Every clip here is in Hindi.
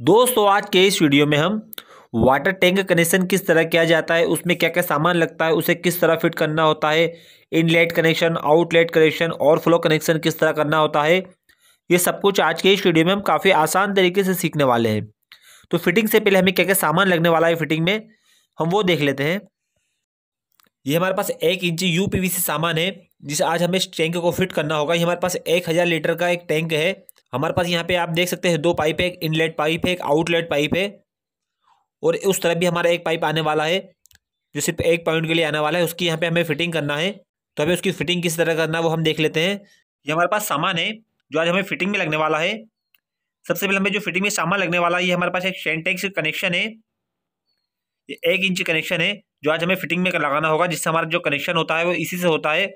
दोस्तों आज के इस वीडियो में हम वाटर टैंक कनेक्शन किस तरह किया जाता है उसमें क्या क्या सामान लगता है उसे किस तरह फिट करना होता है इनलेट कनेक्शन आउटलेट कनेक्शन और फ्लो कनेक्शन किस तरह करना होता है ये सब कुछ आज के इस वीडियो में हम काफ़ी आसान तरीके से सीखने वाले हैं तो फिटिंग से पहले हमें क्या क्या सामान लगने वाला है फिटिंग में हम वो देख लेते हैं ये हमारे पास एक इंची यू पी सामान है जिसे आज हमें इस टैंक को फिट करना होगा ये हमारे पास एक हज़ार लीटर का एक टैंक है हमारे पास यहाँ पे आप देख सकते हैं दो पाइप है एक इनलेट पाइप है एक आउटलेट पाइप है और उस तरफ भी हमारा एक पाइप आने वाला है जो सिर्फ एक पॉइंट के लिए आने वाला है उसकी यहाँ पे हमें फिटिंग करना है तो अभी उसकी फिटिंग किस तरह करना है वो हम देख लेते हैं ये हमारे पास सामान है जो आज हमें फिटिंग में लगने वाला है सबसे पहले हमें जो फिटिंग में सामान लगने वाला है ये हमारे पास एक सेंटेक्स कनेक्शन है ये एक इंच कनेक्शन है जो आज हमें फिटिंग में लगाना होगा जिससे हमारा जो कनेक्शन होता है वो इसी से होता है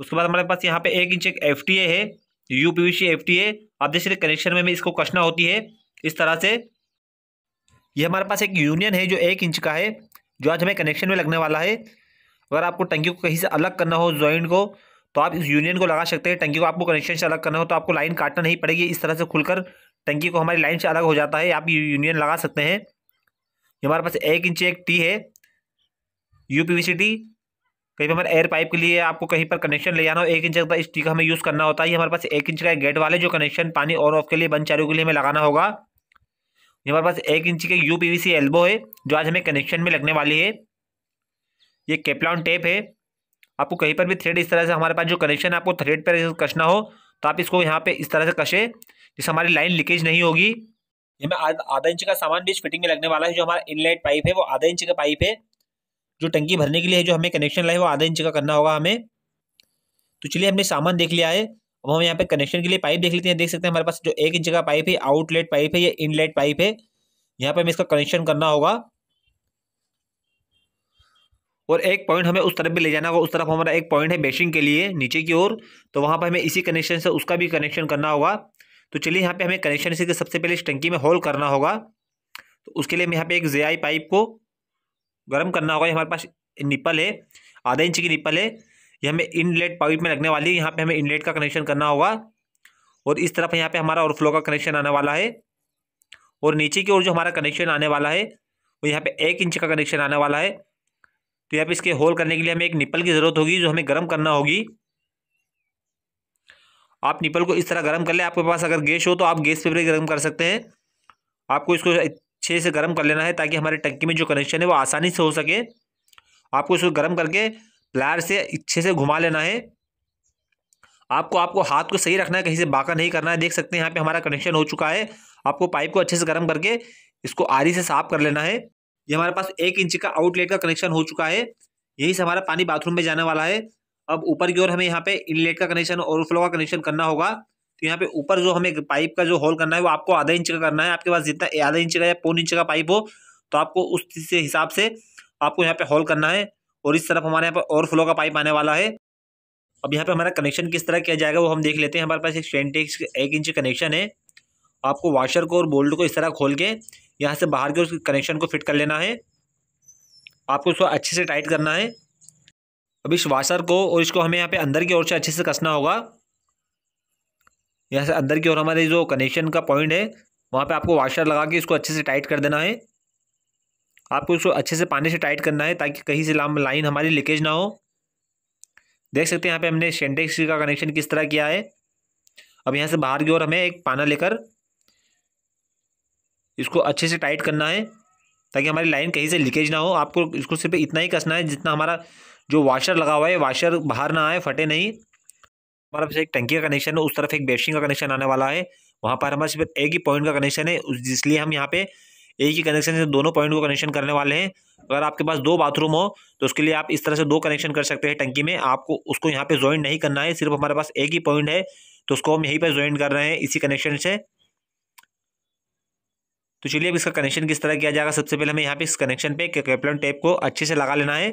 उसके बाद हमारे पास यहाँ पे एक इंच एक एफ है U P C F T है आप देख सकते कनेक्शन में इसको कसना होती है इस तरह से ये हमारे पास एक यूनियन है जो एक इंच का है जो आज हमें कनेक्शन में लगने वाला है अगर आपको टंकी को कहीं से अलग करना हो ज्वाइंट को तो आप इस यूनियन को लगा सकते हैं टंकी को आपको कनेक्शन से अलग करना हो तो आपको लाइन काटना नहीं पड़ेगी इस तरह से खुलकर टंकी को हमारी लाइन से अलग हो जाता है आप यूनियन लगा सकते हैं हमारे पास एक इंच एक टी है U P V C T कहीं पर हमारे एयर पाइप के लिए आपको कहीं पर कनेक्शन ले जाना हो एक इंच का स्टिक हमें यूज़ करना होता है ये हमारे पास एक इंच का गेट वाले जो कनेक्शन पानी और ऑफ के लिए बंद चालू के लिए हमें लगाना होगा ये हमारे पास एक इंच के यू पी एल्बो है जो आज हमें कनेक्शन में लगने वाली है ये केपलाउन टेप है आपको कहीं पर भी थ्रेड इस तरह से हमारे पास जो कनेक्शन आपको थ्रेड पर कसना हो तो आप इसको यहाँ पे इस तरह से कसे जिससे हमारी लाइन लीकेज नहीं होगी ये मैं आधा इंच का सामान भी इस फिटिंग में लगने वाला है जो हमारा इनलाइट पाइप है वो आधा इंच का पाइप है जो टंकी भरने के लिए जो हमें कनेक्शन लाए वो आधा इंच का करना होगा हमें तो चलिए हमने सामान देख लिया है अब हम यहाँ पे कनेक्शन के लिए पाइप देख लेते हैं देख सकते हैं हमारे पास जो एक इंच का पाइप है आउटलेट पाइप है या इनलेट पाइप है यहाँ पे हमें इसका कनेक्शन करना होगा और एक पॉइंट हमें उस तरफ भी ले जाना होगा उस तरफ हमारा एक पॉइंट है बेशिंग के लिए नीचे की ओर तो वहाँ पर हमें इसी कनेक्शन से उसका भी कनेक्शन करना होगा तो चलिए यहाँ पे हमें कनेक्शन इसी के सबसे पहले इस टंकी में होल करना होगा तो उसके लिए हम यहाँ पे एक जे पाइप को गर्म करना होगा हमारे पास निपल है आधा इंच की निपल है ये हमें इनलेट पाइप में लगने वाली है यहाँ पे हमें इनलेट का कनेक्शन करना होगा और इस तरफ यहाँ पे हमारा ओवरफ्लो का कनेक्शन आने वाला है और नीचे की ओर जो हमारा कनेक्शन आने वाला है वो यहाँ पे एक इंच का कनेक्शन आने वाला है तो यहाँ पे इसके होल करने के लिए हमें एक निपल की ज़रूरत होगी जो हमें गर्म करना होगी आप निपल को इस तरह गर्म कर ले आपके पास अगर गैस हो तो आप गैस पे भी गर्म कर सकते हैं आपको इसको अच्छे से गर्म कर लेना है ताकि हमारे टंकी में जो कनेक्शन है वो आसानी से हो सके आपको इसको गर्म करके प्लायर से अच्छे से घुमा लेना है आपको आपको हाथ को सही रखना है कहीं से बाका नहीं करना है देख सकते हैं यहाँ पे हमारा कनेक्शन हो चुका है आपको पाइप को अच्छे से गर्म करके इसको आरी से साफ कर लेना है ये हमारे पास एक इंच का आउटलेट का कनेक्शन हो चुका है यही से हमारा पानी बाथरूम में जाने वाला है अब ऊपर की ओर हमें यहाँ पे इनलेट का कनेक्शन ओवरफ्लो फ्लो का कनेक्शन करना होगा तो यहाँ पे ऊपर जो हमें पाइप का जो होल करना है वो आपको आधा इंच का करना है आपके पास जितना आधा इंच का या पौन इंच का पाइप हो तो आपको उस से हिसाब से आपको यहाँ पे होल करना है और इस तरफ हमारे यहाँ पर फ्लो का पाइप आने वाला है अब यहाँ पे हमारा कनेक्शन किस तरह किया जाएगा वो हम देख लेते हैं हमारे पास एक सेंटेक्स एक इंच कनेक्शन है आपको वाशर को और बोल्ट को इस तरह खोल के यहाँ से बाहर के उस कनेक्शन को फिट कर लेना है आपको उसको अच्छे से टाइट करना है अब इस वाशर को और इसको हमें यहाँ पे अंदर की ओर से अच्छे से कसना होगा यहाँ से अंदर की ओर हमारे जो कनेक्शन का पॉइंट है वहाँ पे आपको वाशर लगा के इसको अच्छे से टाइट कर देना है आपको इसको अच्छे से पानी से टाइट करना है ताकि कहीं से लाइन हमारी लीकेज ना हो देख सकते हैं यहाँ पे हमने सेंटेक्स का कनेक्शन किस तरह किया है अब यहाँ से बाहर की ओर हमें एक पाना लेकर इसको अच्छे से टाइट करना है ताकि हमारी लाइन कहीं से लीकेज ना हो आपको इसको सिर्फ इतना ही कसना है जितना हमारा जो वाशर लगा हुआ है वाशर बाहर ना आए फटे नहीं हमारे पास एक टंकी का कनेक्शन है उस तरफ एक बेशिंग का कनेक्शन आने वाला है वहाँ पर हमारे सिर्फ एक ही पॉइंट का कनेक्शन है इसलिए हम यहाँ पे एक ही कनेक्शन से दोनों पॉइंट को कनेक्शन करने वाले हैं अगर आपके पास दो बाथरूम हो तो उसके लिए आप इस तरह से दो कनेक्शन कर सकते हैं टंकी में आपको उसको यहाँ पे ज्वाइन नहीं करना है सिर्फ हमारे पास एक ही पॉइंट है तो उसको हम यहीं पर ज्वाइन कर रहे हैं इसी कनेक्शन से तो चलिए अब इसका कनेक्शन किस तरह किया जाएगा सबसे पहले हमें यहाँ पे इस कनेक्शन पे कैप्लन टेप को अच्छे से लगा लेना है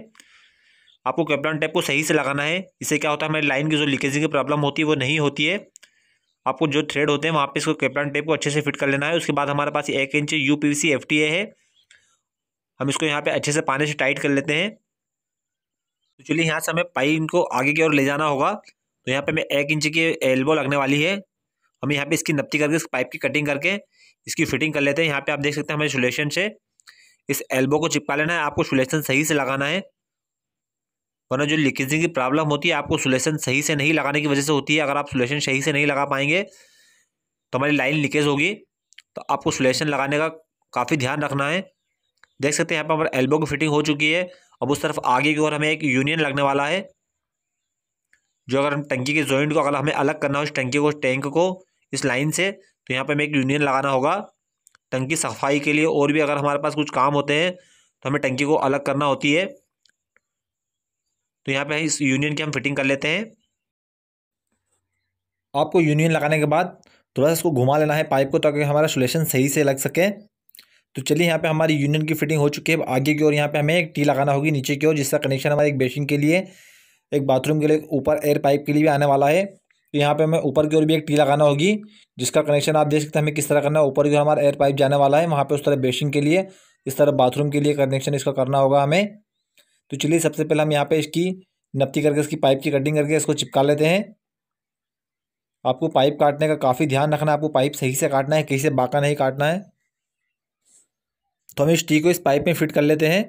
आपको कैप्टन टैप को सही से लगाना है इससे क्या होता है हमारी लाइन की जो लीकेजिंग की प्रॉब्लम होती है वो नहीं होती है आपको जो थ्रेड होते हैं वहाँ पे इसको कैप्टन टेप को अच्छे से फिट कर लेना है उसके बाद हमारे पास एक इंच यू पी वी है हम इसको यहाँ पर अच्छे से पानी से टाइट कर लेते हैं तो चलिए यहाँ से हमें पाइन को आगे की ओर ले जाना होगा तो यहाँ पर हमें एक इंच की एल्बो लगने वाली है हम यहाँ पे इसकी नपती करके इस पाइप की कटिंग करके इसकी फिटिंग कर लेते हैं यहाँ पे आप देख सकते हैं हमारे सुलेशन से इस एल्बो को चिपका लेना है आपको सुलेशन सही से लगाना है वरना जो लीकेजिंग की प्रॉब्लम होती है आपको सोल्यूशन सही से नहीं लगाने की वजह से होती है अगर आप सोलेशन सही से नहीं लगा पाएंगे तो हमारी लाइन लीकेज होगी तो आपको सोलेशन लगाने का काफ़ी ध्यान रखना है देख सकते हैं यहाँ पर हमारे एल्बो की फिटिंग हो चुकी है अब उस तरफ आगे की ओर हमें एक यूनियन लगने वाला है जो अगर हम टंकी के जॉइंट को अगर हमें अलग करना हो इस टंकी को टैंक को इस लाइन से तो यहाँ पर हमें एक यूनियन लगाना होगा टंकी सफाई के लिए और भी अगर हमारे पास कुछ काम होते हैं तो हमें टंकी को अलग करना होती है तो यहाँ पे इस यूनियन की हम फिटिंग कर लेते हैं आपको यूनियन लगाने के बाद थोड़ा सा इसको घुमा लेना है पाइप को ताकि हमारा सोलेशन सही से लग सके तो चलिए यहाँ पे हमारी यूनियन की फिटिंग हो चुकी है आगे की ओर यहाँ पे हमें एक टी लगाना होगी नीचे की ओर जिसका कनेक्शन हमारे एक बेसिन के लिए एक बाथरूम के लिए ऊपर एयर पाइप के लिए भी आने वाला है तो यहाँ पे हमें ऊपर की ओर भी एक टी लगाना होगी जिसका कनेक्शन आप देख सकते हैं हमें किस तरह करना है ऊपर की ओर हमारा एयर पाइप जाने वाला है वहाँ पर उस तरह बेसिन के लिए इस तरह बाथरूम के लिए कनेक्शन इसका करना होगा हमें तो चलिए सबसे पहले हम यहाँ पे इसकी नपती करके इसकी पाइप की कटिंग करके इसको चिपका लेते हैं आपको पाइप काटने का काफ़ी ध्यान रखना है आपको पाइप सही से काटना है कहीं से बाका नहीं काटना है तो हम इस टी को इस पाइप में फिट कर लेते हैं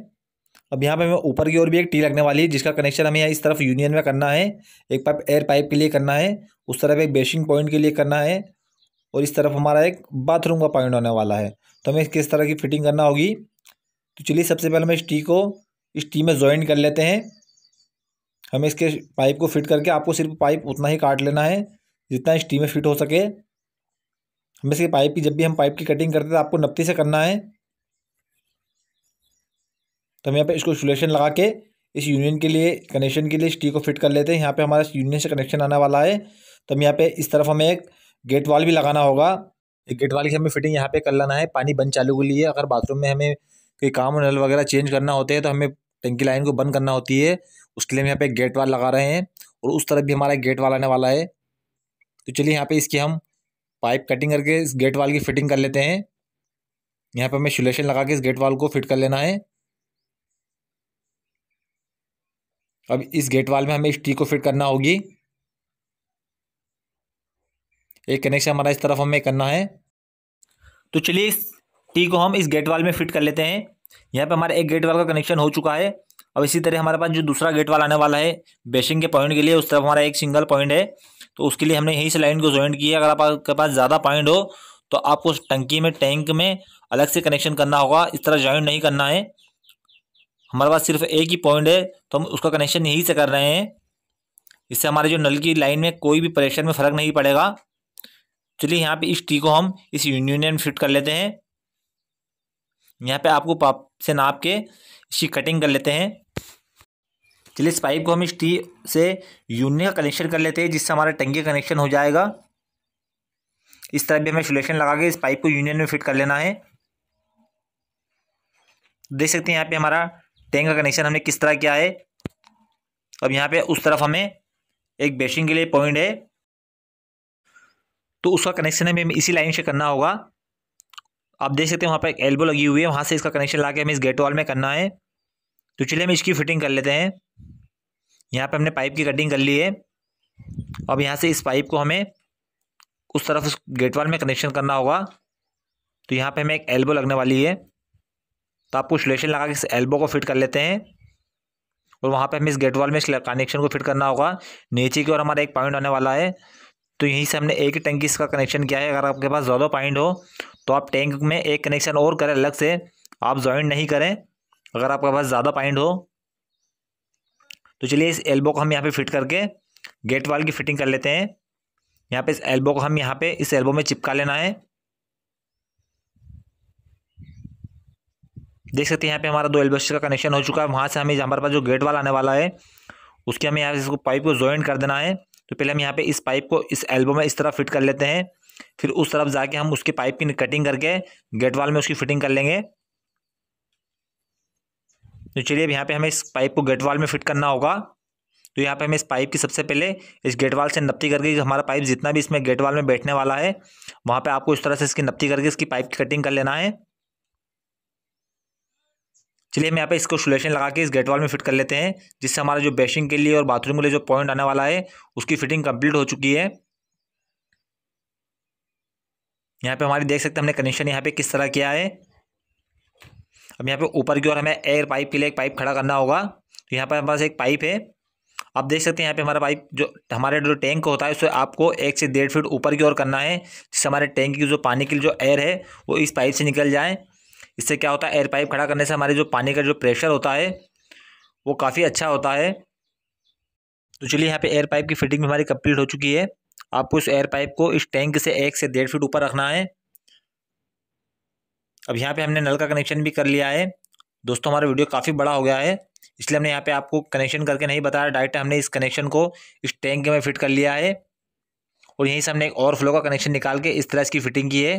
अब यहाँ पे हमें ऊपर की ओर भी एक टी लगने वाली है जिसका कनेक्शन हमें यहाँ इस तरफ यूनियन में करना है एक पाइप एयर पाइप के लिए करना है उस तरफ एक बेशिंग पॉइंट के लिए करना है और इस तरफ हमारा एक बाथरूम का पॉइंट होने वाला है तो हमें किस तरह की फिटिंग करना होगी तो चलिए सबसे पहले हम इस टी को इस टी में ज्वाइन कर लेते हैं हमें इसके पाइप को फिट करके आपको सिर्फ पाइप उतना ही काट लेना है जितना इस टी में फिट हो सके हमें इसके पाइप की जब भी हम पाइप की कटिंग करते हैं तो आपको नपती से करना है तो हम यहाँ पर इसको सोलेशन लगा के इस यूनियन के लिए कनेक्शन के लिए इस टी को फिट कर लेते हैं यहाँ पे हमारा यूनियन से कनेक्शन आने वाला है तो हम यहाँ पे इस तरफ हमें एक गेट वाल भी लगाना होगा एक गेट वाल की हमें फिटिंग यहाँ पे कर लाना है पानी बंद चालू के लिए अगर बाथरूम में हमें कोई काम नल वगैरह चेंज करना होते हैं तो हमें टंकी लाइन को बंद करना होती है उसके लिए हम यहाँ पे गेट वाल लगा रहे हैं और उस तरफ भी हमारा गेट वाल आने वाला है तो चलिए यहाँ पे इसकी हम पाइप कटिंग करके इस गेट वाल की फिटिंग कर लेते हैं यहाँ पे हमें शुलेशन लगा के इस गेट वाल को फिट कर लेना है अब इस गेट वाल में हमें स्टी को फिट करना होगी एक कनेक्शन हमारा इस तरफ हमें करना है तो चलिए इस टी को हम इस गेट वाल में फिट कर लेते हैं यहाँ पे हमारा एक गेट वाल का कनेक्शन हो चुका है अब इसी तरह हमारे पास जो दूसरा गेट वाल आने वाला है बेसिंग के पॉइंट के लिए उस तरफ हमारा एक सिंगल पॉइंट है तो उसके लिए हमने यहीं से लाइन को ज्वाइन किया अगर आपके पास ज़्यादा पॉइंट हो तो आपको टंकी में टैंक में अलग से कनेक्शन करना होगा इस तरह ज्वाइन नहीं करना है हमारे पास सिर्फ एक ही पॉइंट है तो हम उसका कनेक्शन यहीं से कर रहे हैं इससे हमारे जो नल की लाइन में कोई भी प्रेशर में फ़र्क नहीं पड़ेगा चलिए यहाँ पे इस टी को हम इस यूनियन में फिट कर लेते हैं यहाँ पे आपको पाप से नाप के इसकी कटिंग कर लेते हैं चलिए इस पाइप को हम इस टी से यूनिट का कनेक्शन कर लेते हैं जिससे हमारा टंकी कनेक्शन हो जाएगा इस तरह भी हमें सोलेशन लगा के इस पाइप को यूनियन में फिट कर लेना है देख सकते हैं यहाँ पे हमारा टैंक का कनेक्शन हमने किस तरह किया है अब यहाँ पे उस तरफ हमें एक बेसिंग के लिए पॉइंट है तो उसका कनेक्शन हमें इसी लाइन से करना होगा आप देख सकते हैं वहाँ पर एक एल्बो लगी हुई है वहाँ से इसका कनेक्शन ला के हमें इस गेट वॉल में करना है तो चलिए हम इसकी फिटिंग कर लेते हैं यहाँ पर हमने पाइप की कटिंग कर ली है अब यहाँ से इस पाइप को हमें उस तरफ उस गेट वाल में कनेक्शन करना होगा तो यहाँ पे हमें एक एल्बो लगने वाली है तो आपको स्लेशन लगा के इस एल्बो को फिट कर लेते हैं और वहाँ पे हमें इस गेट वाल में इस कनेक्शन को फिट करना होगा नीचे की ओर हमारा एक पॉइंट आने वाला है तो यहीं से हमने एक ही टंकी इसका कनेक्शन किया है अगर आपके पास ज़्यादा पॉइंट हो तो आप टैंक में एक कनेक्शन और करें अलग से आप ज्वाइन नहीं करें अगर आपके पास ज़्यादा पॉइंट हो तो चलिए इस एल्बो को हम यहाँ पे फिट करके गेट वाल की फिटिंग कर लेते हैं यहाँ पे इस एल्बो को हम यहाँ पे इस एल्बो में चिपका लेना है देख सकते हैं यहाँ पे हमारा दो एल्बोस्टर का कनेक्शन हो चुका है वहाँ से हमें हमारे पास जो गेट वाल आने वाला है उसके हमें यहाँ इसको पाइप को ज्वाइन कर देना है तो पहले हम यहाँ पे इस पाइप को इस एल्बो में इस तरह फिट कर लेते हैं फिर उस तरफ जाके हम उसके पाइप की कटिंग करके गेट वाल में उसकी फिटिंग कर लेंगे तो चलिए अब यहाँ पे हमें इस पाइप को गेट वाल में फिट करना होगा तो यहाँ पे हमें इस पाइप की सबसे पहले इस गेट वाल से नपती करके हमारा पाइप जितना भी इसमें गेट वाल में बैठने वाला है वहाँ पर आपको इस तरह से इसकी नपती करके इसकी पाइप की कटिंग कर लेना है चलिए हम यहाँ पे इसको सोलेशन लगा के इस गेट वॉल में फिट कर लेते हैं जिससे हमारा जो बेशिंग के लिए और बाथरूम के लिए जो पॉइंट आने वाला है उसकी फिटिंग कंप्लीट हो चुकी है यहाँ पे हमारी देख सकते हैं हमने कनेक्शन यहाँ पे किस तरह किया है अब यहाँ पे ऊपर की ओर हमें एयर पाइप के लिए एक पाइप खड़ा करना होगा तो यहाँ पर हमारे पास एक पाइप है आप देख सकते हैं यहाँ पे हमारा पाइप जो हमारे जो टैंक होता है उसे आपको एक से डेढ़ फीट ऊपर की ओर करना है जिससे हमारे टैंक की जो पानी की जो एयर है वो इस पाइप से निकल जाए इससे क्या होता है एयर पाइप खड़ा करने से हमारे जो पानी का जो प्रेशर होता है वो काफ़ी अच्छा होता है तो चलिए यहाँ पे एयर पाइप की फिटिंग हमारी कंप्लीट हो चुकी है आपको इस एयर पाइप को इस टैंक से एक से डेढ़ फीट ऊपर रखना है अब यहाँ पे हमने नल का कनेक्शन भी कर लिया है दोस्तों हमारा वीडियो काफ़ी बड़ा हो गया है इसलिए हमने यहाँ पे आपको कनेक्शन करके नहीं बताया डायरेक्ट हमने इस कनेक्शन को इस टैंक में फिट कर लिया है और यहीं से हमने एक और फ्लो का कनेक्शन निकाल के इस तरह इसकी फिटिंग की है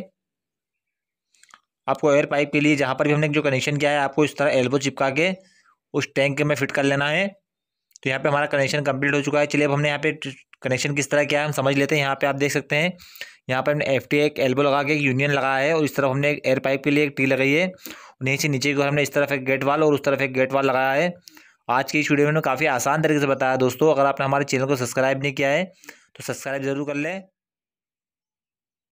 आपको एयर पाइप के लिए जहाँ पर भी हमने जो कनेक्शन किया है आपको इस तरह एल्बो चिपका के उस टैंक में फिट कर लेना है तो यहाँ पे हमारा कनेक्शन कंप्लीट हो चुका है चलिए अब हमने यहाँ पे कनेक्शन किस तरह किया है हम समझ लेते हैं यहाँ पे आप देख सकते हैं यहाँ पे हमने एफ टी एक एल्बो लगा के एक यूनियन लगाया है और इस तरफ हमने एक एयर पाइप के लिए एक टी लगाई है नीचे नीचे की हमने इस तरफ एक गेट वाल और उस तरफ एक गेट वाल लगाया है आज की इस वीडियो में काफ़ी आसान तरीके से बताया दोस्तों अगर आपने हमारे चैनल को सब्सक्राइब नहीं किया है तो सब्सक्राइब जरूर कर लें